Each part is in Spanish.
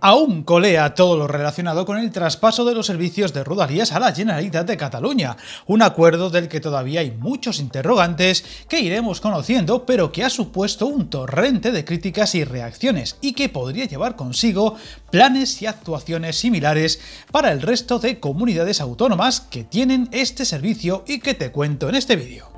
Aún colea todo lo relacionado con el traspaso de los servicios de Rodalías a la Generalitat de Cataluña, un acuerdo del que todavía hay muchos interrogantes que iremos conociendo, pero que ha supuesto un torrente de críticas y reacciones y que podría llevar consigo planes y actuaciones similares para el resto de comunidades autónomas que tienen este servicio y que te cuento en este vídeo.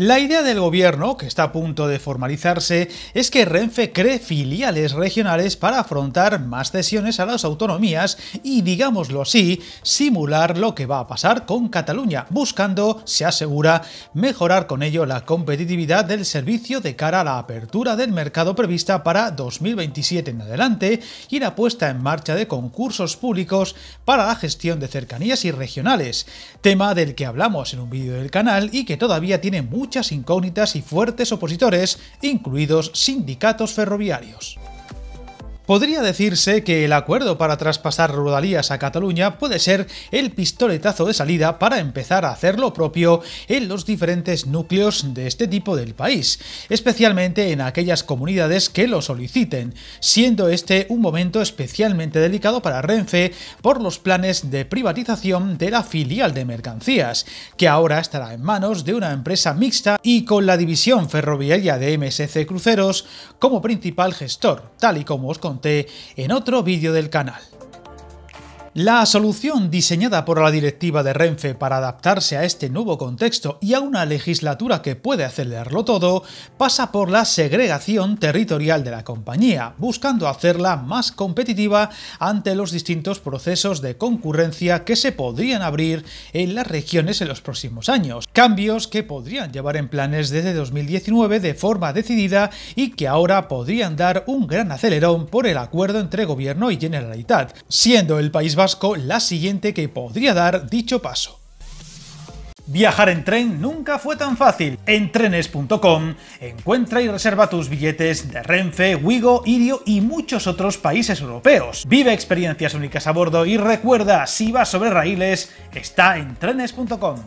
La idea del gobierno, que está a punto de formalizarse, es que Renfe cree filiales regionales para afrontar más cesiones a las autonomías y, digámoslo así, simular lo que va a pasar con Cataluña, buscando, se asegura, mejorar con ello la competitividad del servicio de cara a la apertura del mercado prevista para 2027 en adelante y la puesta en marcha de concursos públicos para la gestión de cercanías y regionales, tema del que hablamos en un vídeo del canal y que todavía tiene mucho muchas incógnitas y fuertes opositores, incluidos sindicatos ferroviarios. Podría decirse que el acuerdo para traspasar Rodalías a Cataluña puede ser el pistoletazo de salida para empezar a hacer lo propio en los diferentes núcleos de este tipo del país, especialmente en aquellas comunidades que lo soliciten, siendo este un momento especialmente delicado para Renfe por los planes de privatización de la filial de mercancías, que ahora estará en manos de una empresa mixta y con la división ferroviaria de MSC Cruceros como principal gestor, tal y como os en otro vídeo del canal. La solución diseñada por la directiva de Renfe para adaptarse a este nuevo contexto y a una legislatura que puede acelerarlo todo pasa por la segregación territorial de la compañía, buscando hacerla más competitiva ante los distintos procesos de concurrencia que se podrían abrir en las regiones en los próximos años, cambios que podrían llevar en planes desde 2019 de forma decidida y que ahora podrían dar un gran acelerón por el acuerdo entre Gobierno y Generalitat, siendo el País Vasco la siguiente que podría dar dicho paso. Viajar en tren nunca fue tan fácil. En trenes.com encuentra y reserva tus billetes de Renfe, Wigo, Irio y muchos otros países europeos. Vive experiencias únicas a bordo y recuerda, si vas sobre raíles, está en trenes.com.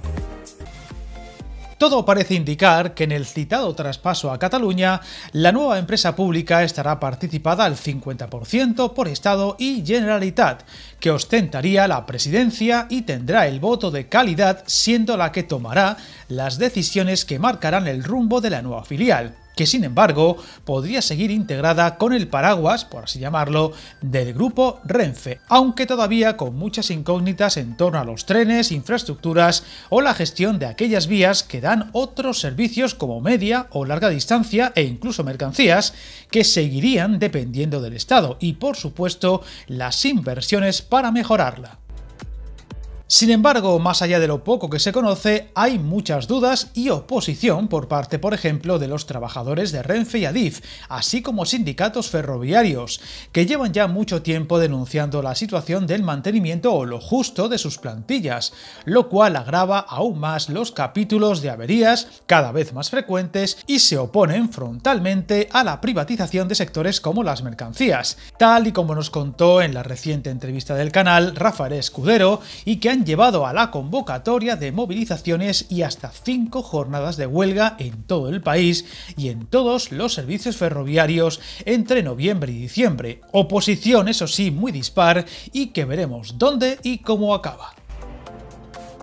Todo parece indicar que en el citado traspaso a Cataluña, la nueva empresa pública estará participada al 50% por Estado y Generalitat, que ostentaría la presidencia y tendrá el voto de calidad siendo la que tomará las decisiones que marcarán el rumbo de la nueva filial que sin embargo podría seguir integrada con el paraguas, por así llamarlo, del grupo Renfe, aunque todavía con muchas incógnitas en torno a los trenes, infraestructuras o la gestión de aquellas vías que dan otros servicios como media o larga distancia e incluso mercancías que seguirían dependiendo del Estado y por supuesto las inversiones para mejorarla. Sin embargo, más allá de lo poco que se conoce, hay muchas dudas y oposición por parte, por ejemplo, de los trabajadores de Renfe y Adif, así como sindicatos ferroviarios, que llevan ya mucho tiempo denunciando la situación del mantenimiento o lo justo de sus plantillas, lo cual agrava aún más los capítulos de averías cada vez más frecuentes y se oponen frontalmente a la privatización de sectores como las mercancías, tal y como nos contó en la reciente entrevista del canal Rafael Escudero y que han llevado a la convocatoria de movilizaciones y hasta cinco jornadas de huelga en todo el país y en todos los servicios ferroviarios entre noviembre y diciembre. Oposición, eso sí, muy dispar y que veremos dónde y cómo acaba.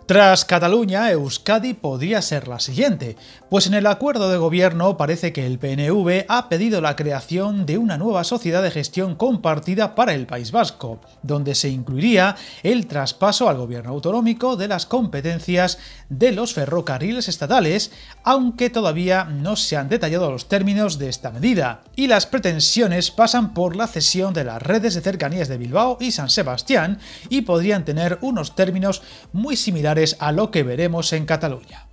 Tras Cataluña, Euskadi podría ser la siguiente, pues en el acuerdo de gobierno parece que el PNV ha pedido la creación de una nueva sociedad de gestión compartida para el País Vasco, donde se incluiría el traspaso al gobierno autonómico de las competencias de los ferrocarriles estatales, aunque todavía no se han detallado los términos de esta medida, y las pretensiones pasan por la cesión de las redes de cercanías de Bilbao y San Sebastián, y podrían tener unos términos muy similares a lo que veremos en Cataluña.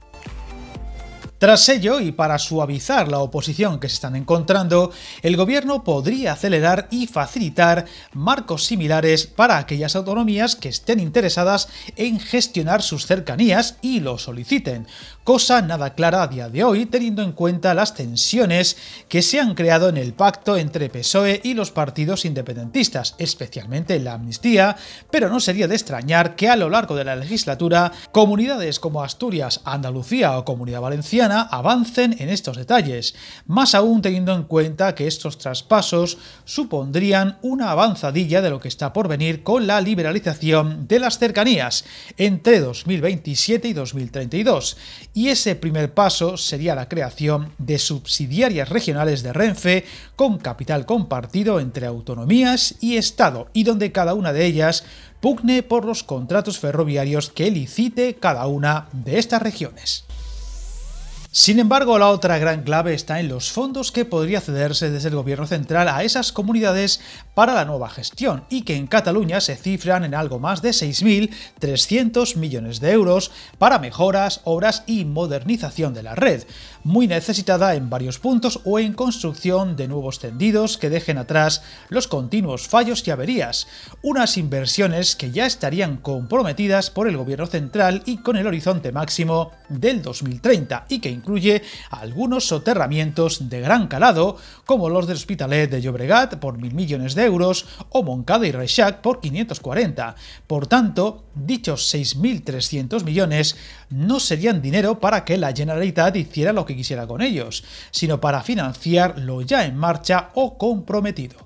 Tras ello, y para suavizar la oposición que se están encontrando, el gobierno podría acelerar y facilitar marcos similares para aquellas autonomías que estén interesadas en gestionar sus cercanías y lo soliciten, cosa nada clara a día de hoy teniendo en cuenta las tensiones que se han creado en el pacto entre PSOE y los partidos independentistas, especialmente en la amnistía, pero no sería de extrañar que a lo largo de la legislatura, comunidades como Asturias, Andalucía o Comunidad Valenciana avancen en estos detalles, más aún teniendo en cuenta que estos traspasos supondrían una avanzadilla de lo que está por venir con la liberalización de las cercanías entre 2027 y 2032, y ese primer paso sería la creación de subsidiarias regionales de Renfe con capital compartido entre autonomías y Estado, y donde cada una de ellas pugne por los contratos ferroviarios que licite cada una de estas regiones. Sin embargo, la otra gran clave está en los fondos que podría cederse desde el gobierno central a esas comunidades para la nueva gestión y que en Cataluña se cifran en algo más de 6.300 millones de euros para mejoras, obras y modernización de la red, muy necesitada en varios puntos o en construcción de nuevos tendidos que dejen atrás los continuos fallos y averías, unas inversiones que ya estarían comprometidas por el gobierno central y con el horizonte máximo del 2030 y que incluye algunos soterramientos de gran calado, como los del Hospitalet de Llobregat por mil millones de euros o Moncada y Reixac por 540. Por tanto, dichos 6.300 millones no serían dinero para que la Generalitat hiciera lo que quisiera con ellos, sino para financiar lo ya en marcha o comprometido.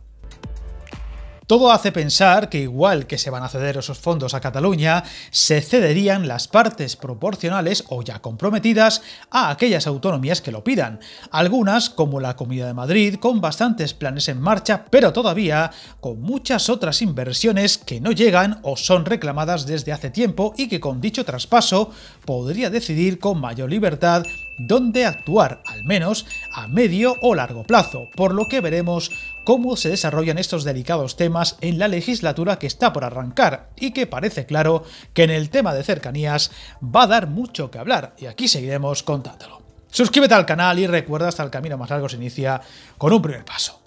Todo hace pensar que igual que se van a ceder esos fondos a Cataluña, se cederían las partes proporcionales o ya comprometidas a aquellas autonomías que lo pidan. Algunas, como la Comunidad de Madrid, con bastantes planes en marcha, pero todavía con muchas otras inversiones que no llegan o son reclamadas desde hace tiempo y que con dicho traspaso podría decidir con mayor libertad dónde actuar, al menos a medio o largo plazo, por lo que veremos cómo se desarrollan estos delicados temas en la legislatura que está por arrancar y que parece claro que en el tema de cercanías va a dar mucho que hablar y aquí seguiremos contándolo. Suscríbete al canal y recuerda hasta el camino más largo se inicia con un primer paso.